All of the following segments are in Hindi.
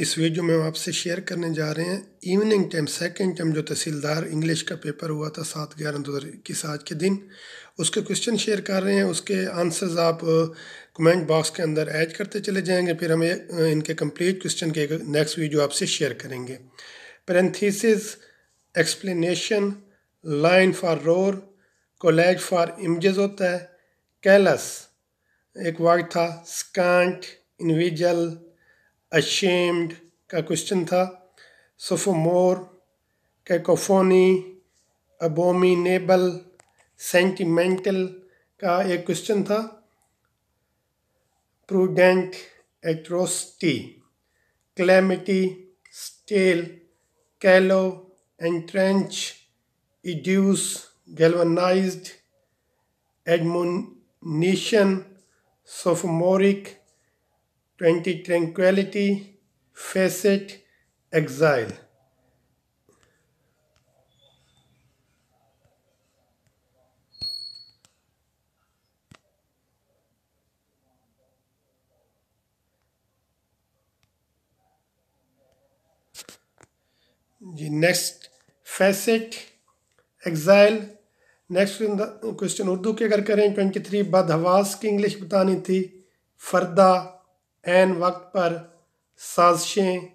इस वीडियो में हम आपसे शेयर करने जा रहे हैं इवनिंग टाइम सेकंड टाइम जो तहसीलदार इंग्लिश का पेपर हुआ था सात ग्यारह दो हज़ार इक्कीस आज के दिन उसके क्वेश्चन शेयर कर रहे हैं उसके आंसर्स आप कमेंट बॉक्स के अंदर ऐड करते चले जाएंगे फिर हमें इनके कंप्लीट क्वेश्चन के नेक्स्ट वीडियो आपसे शेयर करेंगे parenthesis explanation line for roar collage for images होता है कैलस एक वर्ड था स्कैंट इनविजल अशेम्ड का क्वेश्चन था सोफोमोर कैकोफोनी अबोमिनेबल सेंटिमेंटल का एक क्वेश्चन था prudent atrocity calamity stale callow entrench educe galvanized admonition sophomoric twenty tranquility facet exile जी next facet exile next question Urdu के अगर करें ट्वेंटी थ्री बदहवास की इंग्लिश बतानी थी फरदा एन वक्त पर साजिशें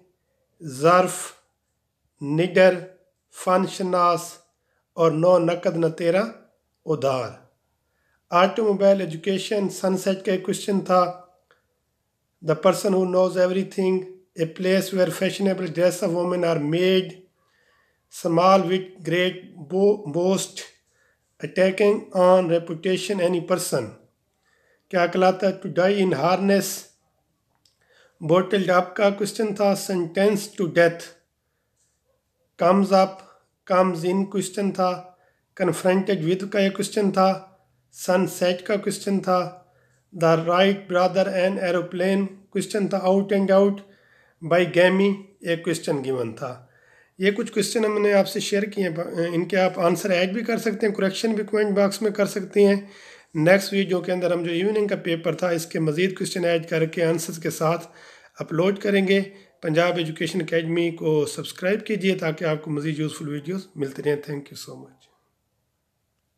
ज़र्फ निगर शनास और नौ नकद न तेरा उधार ऑटोमोबाइल एजुकेशन सनसेट का एक क्वेश्चन था the person who knows everything a place where fashionable dress of women are made small with great बो boast attacking on reputation any person क्या कहलाता है to die in harness bottle dope का क्वेश्चन था sentence to death comes up comes in question था कन्फ्रंटेड विद का यह क्वेश्चन था सनसेट का क्वेश्चन था the Wright brother and aeroplane question था आउट एंड आउट बाय गैमी एक क्वेश्चन गिवन था ये कुछ क्वेश्चन हमने आपसे शेयर किए हैं इनके आप आंसर ऐड भी कर सकते हैं क्रेक्शन भी कमेंट बॉक्स में कर सकते हैं नेक्स्ट वीडियो के अंदर हम जो इवनिंग का पेपर था इसके मज़ीद क्वेश्चन ऐड करके आंसर्स के साथ अपलोड करेंगे पंजाब एजुकेशन अकेडमी को सब्सक्राइब कीजिए ताकि आपको मज़ीद यूज़फुल वीडियोस मिलते रहें थैंक यू सो मच